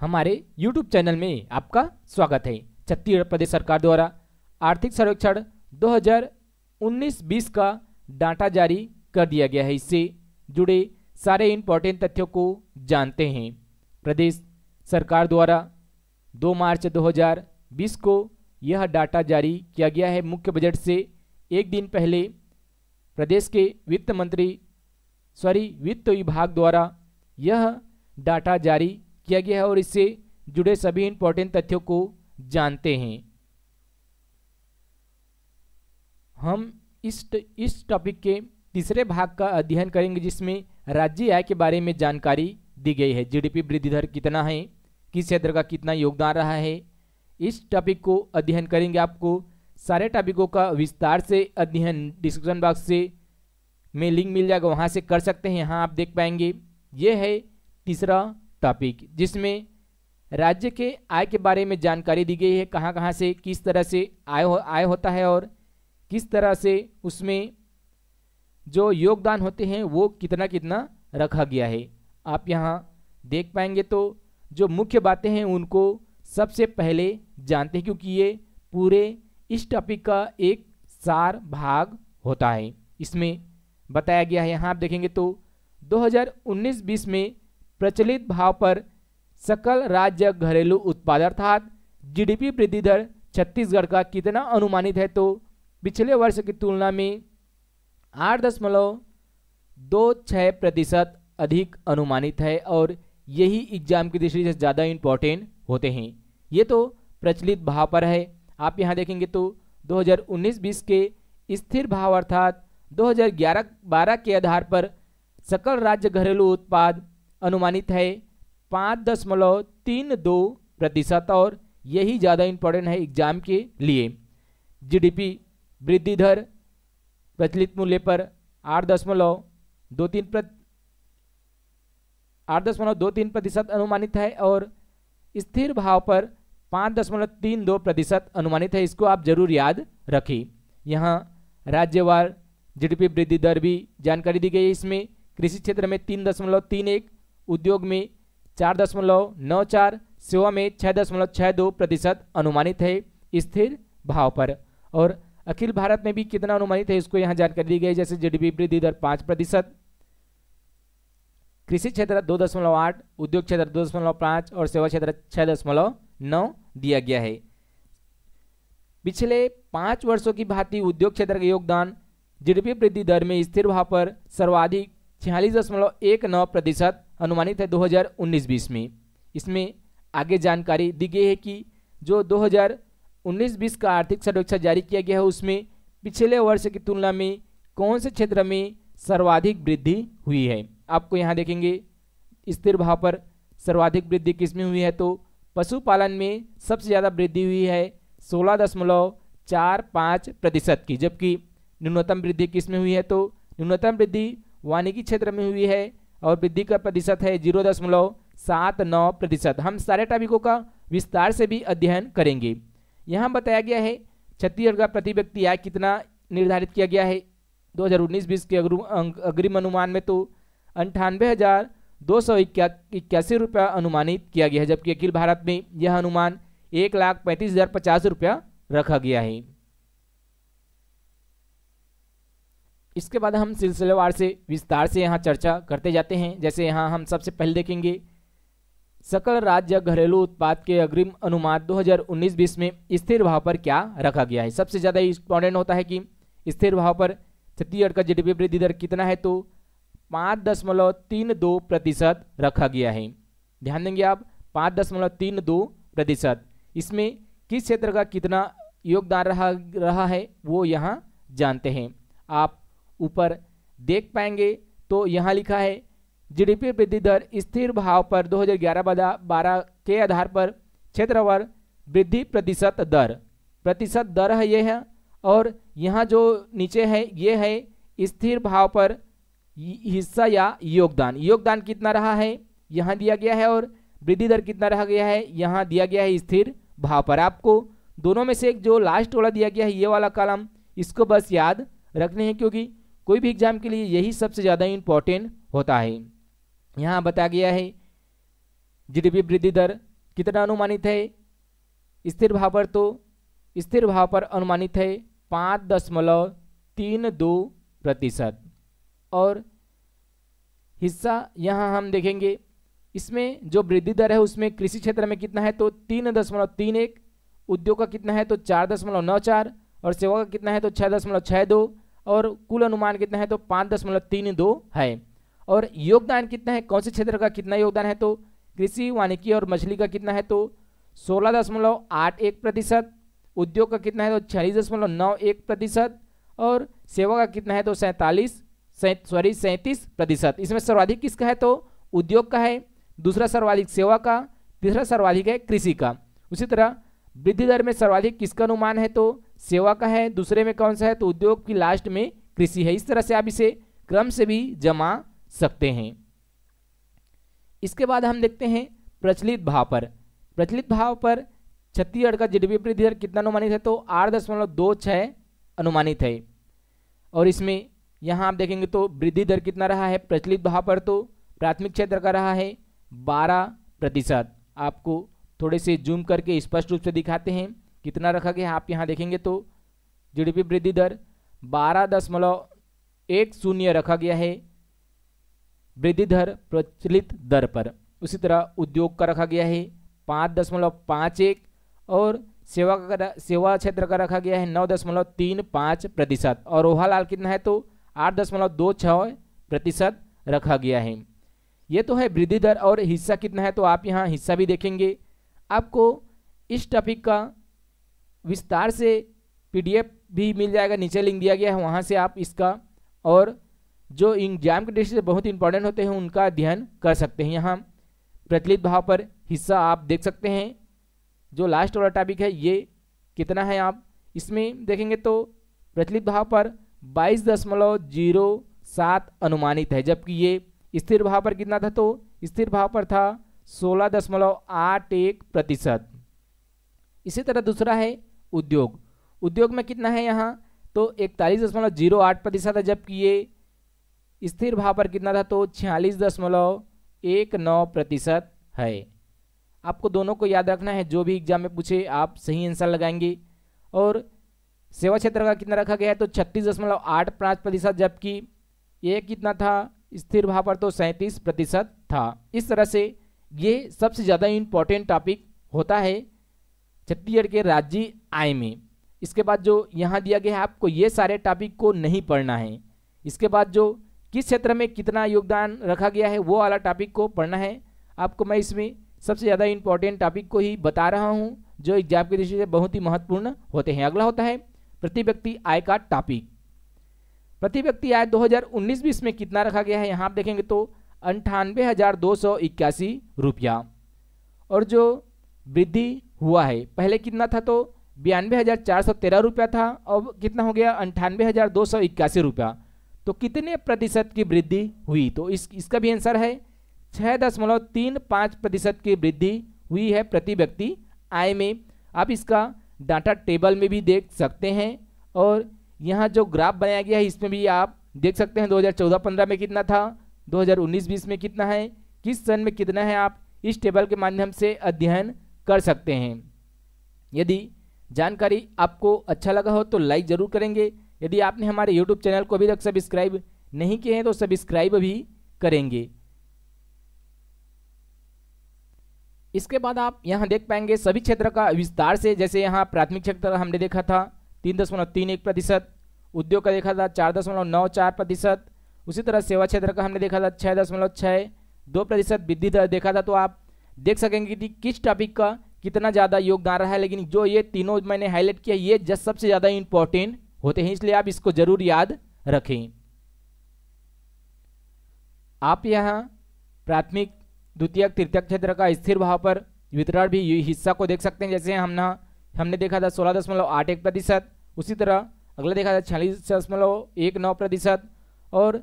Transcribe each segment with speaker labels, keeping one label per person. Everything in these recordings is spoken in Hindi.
Speaker 1: हमारे YouTube चैनल में आपका स्वागत है छत्तीसगढ़ प्रदेश सरकार द्वारा आर्थिक सर्वेक्षण 2019-20 का डाटा जारी कर दिया गया है इससे जुड़े सारे इम्पोर्टेंट तथ्यों को जानते हैं प्रदेश सरकार द्वारा 2 मार्च 2020 को यह डाटा जारी किया गया है मुख्य बजट से एक दिन पहले प्रदेश के वित्त मंत्री सॉरी वित्त विभाग द्वारा यह डाटा जारी किया गया है और इससे जुड़े सभी इंपॉर्टेंट तथ्यों को जानते हैं हम इस इस टॉपिक के तीसरे भाग का अध्ययन करेंगे जिसमें राज्य आय के बारे में जानकारी दी गई है जीडीपी वृद्धि दर कितना है किस क्षेत्र का कितना योगदान रहा है इस टॉपिक को अध्ययन करेंगे आपको सारे टॉपिकों का विस्तार से अध्ययन डिस्क्रिप्शन बॉक्स से में लिंक मिल जाएगा वहाँ से कर सकते हैं यहाँ आप देख पाएंगे ये है तीसरा टॉपिक जिसमें राज्य के आय के बारे में जानकारी दी गई है कहां कहां से किस तरह से आय हो, आय होता है और किस तरह से उसमें जो योगदान होते हैं वो कितना कितना रखा गया है आप यहाँ देख पाएंगे तो जो मुख्य बातें हैं उनको सबसे पहले जानते हैं क्योंकि ये पूरे इस टॉपिक का एक सार भाग होता है इसमें बताया गया है यहाँ आप देखेंगे तो 2019-20 में प्रचलित भाव पर सकल राज्य घरेलू उत्पाद अर्थात जीडीपी वृद्धि दर छत्तीसगढ़ का कितना अनुमानित है तो पिछले वर्ष की तुलना में आठ दशमलव दो छः प्रतिशत अधिक अनुमानित है और यही एग्जाम की दृष्टि से ज़्यादा इम्पोर्टेंट होते हैं ये तो प्रचलित भाव पर है आप यहाँ देखेंगे तो 2019-20 के स्थिर भाव अर्थात 2011-12 के आधार पर सकल राज्य घरेलू उत्पाद अनुमानित है पाँच दशमलव तीन दो प्रतिशत और यही ज़्यादा इम्पोर्टेंट है एग्जाम के लिए जीडीपी वृद्धि दर प्रचलित मूल्य पर आठ दशमलव दो तीन प्रति आठ दशमलव दो तीन प्रतिशत अनुमानित है और स्थिर भाव पर पाँच दशमलव तीन दो प्रतिशत अनुमानित है इसको आप जरूर याद रखें यहाँ राज्यवार जीडीपी वृद्धि दर भी जानकारी दी गई है इसमें कृषि क्षेत्र में तीन दशमलव तीन एक उद्योग में चार दशमलव नौ चार सेवा में छः दशमलव छः दो प्रतिशत अनुमानित है स्थिर भाव पर और अखिल भारत में भी कितना अनुमानित है इसको यहाँ जानकारी दी गई जैसे जीडीपी वृद्धि दर पाँच प्रतिशत कृषि क्षेत्र दो दशमलव आठ उद्योग क्षेत्र दो दशमलव पाँच और सेवा क्षेत्र छः दशमलव नौ दिया गया है पिछले पाँच वर्षों की भांति उद्योग क्षेत्र का योगदान जीडीपी वृद्धि दर में स्थिर भाव पर सर्वाधिक छियालीस दशमलव एक नौ प्रतिशत अनुमानित है 2019-20 में इसमें आगे जानकारी दी गई है कि जो 2019-20 का आर्थिक सर्वेक्षण जारी किया गया है उसमें पिछले वर्ष की तुलना में कौन से क्षेत्र में सर्वाधिक वृद्धि हुई है आपको यहाँ देखेंगे स्थिर भाव पर सर्वाधिक वृद्धि किसमें हुई है तो पशुपालन में सबसे ज़्यादा वृद्धि हुई है सोलह दशमलव चार पाँच प्रतिशत की जबकि न्यूनतम वृद्धि किस में हुई है तो न्यूनतम वृद्धि वानिकी क्षेत्र में हुई है और वृद्धि का प्रतिशत है जीरो दशमलव सात नौ प्रतिशत हम सारे टॉपिकों का विस्तार से भी अध्ययन करेंगे यहाँ बताया गया है छत्तीसगढ़ का प्रति व्यक्ति आय कितना निर्धारित किया गया है दो हज़ार उन्नीस बीस के अग्रिम अनुमान में तो अंठानवे हज़ार दो सौ इक्यासी रुपया अनुमानित किया गया है जबकि अखिल भारत में यह अनुमान एक लाख पैंतीस हज़ार पचास रुपया रखा गया है इसके बाद हम सिलसिलेवार से विस्तार से यहाँ चर्चा करते जाते हैं जैसे यहाँ हम सबसे पहले देखेंगे सकल राज्य घरेलू उत्पाद के अग्रिम अनुमान 2019-20 में स्थिर भाव पर क्या रखा गया है सबसे ज़्यादा इंपॉर्टेंट होता है कि स्थिर भाव पर छत्तीसगढ़ का जीडीपी वृद्धि दर कितना है तो पाँच दशमलव तीन दो प्रतिशत रखा गया है ध्यान देंगे आप पाँच दशमलव तीन दो प्रतिशत इसमें किस क्षेत्र का कितना योगदान रहा रहा है वो यहाँ जानते हैं आप ऊपर देख पाएंगे तो यहाँ लिखा है जीडीपी वृद्धि दर स्थिर भाव पर 2011 बारह के आधार पर क्षेत्रवार वृद्धि प्रतिशत दर प्रतिशत दर है ये है और यहाँ जो नीचे है ये है स्थिर भाव पर हिस्सा या योगदान योगदान कितना रहा है यहाँ दिया गया है और वृद्धि दर कितना रहा गया है यहाँ दिया गया है स्थिर भाव पर आपको दोनों में से एक जो लास्ट वाला दिया गया है ये वाला कलम इसको बस याद रखने हैं क्योंकि कोई भी एग्ज़ाम के लिए यही सबसे ज़्यादा इम्पोर्टेंट होता है यहाँ बताया गया है जीडीपी वृद्धि दर कितना अनुमानित है स्थिर भाव पर तो स्थिर भाव पर अनुमानित है पाँच दशमलव तीन दो प्रतिशत और हिस्सा यहाँ हम देखेंगे इसमें जो वृद्धि दर है उसमें कृषि क्षेत्र में कितना है तो तीन दशमलव तीन एक उद्योग का कितना है तो चार दशमलव नौ चार और सेवा का कितना है तो छः दशमलव छः दो और कुल अनुमान कितना है तो पाँच दशमलव तीन दो है और योगदान कितना है कौन से क्षेत्र का कितना योगदान है तो कृषि वानिकी और मछली का कितना है तो सोलह दशमलव आठ एक प्रतिशत उद्योग का कितना है तो छियालीस दशमलव नौ एक प्रतिशत और सेवा का कितना है तो सैंतालीस सॉरी सैंतीस प्रतिशत इसमें सर्वाधिक किसका है तो उद्योग का है दूसरा सर्वाधिक सेवा का तीसरा सर्वाधिक है कृषि का उसी तरह वृद्धि दर में सर्वाधिक किसका अनुमान है तो सेवा का है दूसरे में कौन सा है तो उद्योग की लास्ट में कृषि है इस तरह से आप इसे क्रम से भी जमा सकते हैं इसके बाद हम देखते हैं प्रचलित भाव पर प्रचलित भाव पर छत्तीसगढ़ का जीडीपी वृद्धि दर कितना अनुमानित है तो आठ दशमलव दो छः अनुमानित है और इसमें यहाँ आप देखेंगे तो वृद्धि दर कितना रहा है प्रचलित भाव पर तो प्राथमिक क्षेत्र का रहा है बारह प्रतिशत आपको थोड़े से जूम करके स्पष्ट रूप से दिखाते हैं कितना रखा गया आप यहाँ देखेंगे तो जीडीपी वृद्धि दर बारह दशमलव एक शून्य रखा गया है वृद्धि दर प्रचलित दर पर उसी तरह उद्योग का रखा गया है पाँच दशमलव पाँच एक और सेवा का सेवा क्षेत्र का रखा गया है नौ दशमलव तीन पाँच प्रतिशत और ओहालाल कितना है तो आठ दशमलव दो छः प्रतिशत रखा गया है ये तो है वृद्धि दर और हिस्सा कितना है तो आप यहाँ हिस्सा भी देखेंगे आपको इस टॉपिक का विस्तार से पीडीएफ भी मिल जाएगा नीचे लिंक दिया गया है वहाँ से आप इसका और जो एग्जाम के दृष्टि से बहुत इंपॉर्टेंट होते हैं उनका अध्ययन कर सकते हैं यहाँ प्रचलित भाव पर हिस्सा आप देख सकते हैं जो लास्ट वाला टॉपिक है ये कितना है आप इसमें देखेंगे तो प्रचलित भाव पर बाईस दशमलव जीरो सात अनुमानित है जबकि ये स्थिर भाव पर कितना था तो स्थिर भाव पर था सोलह दशमलव आठ एक प्रतिशत इसी तरह दूसरा है उद्योग उद्योग में कितना है यहाँ तो इकतालीस दशमलव जीरो आठ प्रतिशत है जबकि ये स्थिर भाव पर कितना था तो छियालीस दशमलव एक नौ प्रतिशत है आपको दोनों को याद रखना है जो भी एग्जाम में पूछे आप सही आंसर लगाएंगे और सेवा क्षेत्र का कितना रखा गया है तो छत्तीस दशमलव आठ पाँच प्रतिशत जबकि ये कितना था स्थिर भाव पर तो सैंतीस प्रतिशत था इस तरह से ये सबसे ज़्यादा इम्पोर्टेंट टॉपिक होता है छत्तीसगढ़ के राज्य आय में इसके बाद जो यहाँ दिया गया है आपको ये सारे टॉपिक को नहीं पढ़ना है इसके बाद जो किस क्षेत्र में कितना योगदान रखा गया है वो वाला टॉपिक को पढ़ना है आपको मैं इसमें सबसे ज़्यादा इंपॉर्टेंट टॉपिक को ही बता रहा हूँ जो एग्जाम की दृष्टि से बहुत ही महत्वपूर्ण होते हैं अगला होता है प्रति व्यक्ति आय का टॉपिक प्रति व्यक्ति आय 2019 हजार में कितना रखा गया है यहाँ आप देखेंगे तो अंठानवे रुपया और जो वृद्धि हुआ है पहले कितना था तो बयानवे हज़ार चार सौ तेरह रुपया था अब कितना हो गया अंठानवे हज़ार दो सौ इक्यासी रुपया तो कितने प्रतिशत की वृद्धि हुई तो इस इसका भी आंसर है छः दशमलव तीन पाँच प्रतिशत की वृद्धि हुई है प्रति व्यक्ति आय में आप इसका डाटा टेबल में भी देख सकते हैं और यहाँ जो ग्राफ बनाया गया है इसमें भी आप देख सकते हैं 2014-15 में कितना था 2019-20 में कितना है किस सन में कितना है आप इस टेबल के माध्यम से अध्ययन कर सकते हैं यदि जानकारी आपको अच्छा लगा हो तो लाइक ज़रूर करेंगे यदि आपने हमारे यूट्यूब चैनल को अभी तक सब्सक्राइब नहीं किए हैं तो सब्सक्राइब भी करेंगे इसके बाद आप यहाँ देख पाएंगे सभी क्षेत्र का विस्तार से जैसे यहाँ प्राथमिक क्षेत्र हमने देखा था तीन दशमलव तीन एक प्रतिशत उद्योग का देखा था चार दशमलव नौ चार प्रतिशत उसी तरह सेवा क्षेत्र का हमने देखा था छः दशमलव छः दो प्रतिशत वृद्धि दर देखा था तो आप देख सकेंगे कि किस टॉपिक का कितना ज़्यादा योगदान रहा है लेकिन जो ये तीनों मैंने हाईलाइट किया ये जस्ट सबसे ज़्यादा इंपॉर्टेंट होते हैं इसलिए आप इसको जरूर याद रखें आप यहाँ प्राथमिक द्वितीय तृतीय क्षेत्र का स्थिर भाव पर वितरण भी हिस्सा को देख सकते हैं जैसे हमने हमने देखा था सोलह दशमलव आठ एक प्रतिशत उसी तरह अगला देखा था छियालीस दशमलव एक नौ प्रतिशत और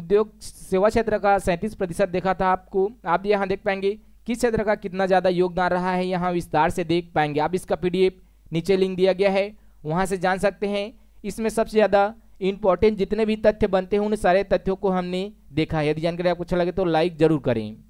Speaker 1: उद्योग सेवा क्षेत्र का सैंतीस प्रतिशत देखा था आपको आप यहाँ देख पाएंगे किस क्षेत्र का कितना ज़्यादा योगदान रहा है यहाँ विस्तार से देख पाएंगे आप इसका पी नीचे लिंक दिया गया है वहाँ से जान सकते हैं इसमें सबसे ज़्यादा इंपॉर्टेंट जितने भी तथ्य बनते हैं उन सारे तथ्यों को हमने देखा है यदि जानकारी आपको अच्छा लगे तो लाइक ज़रूर करें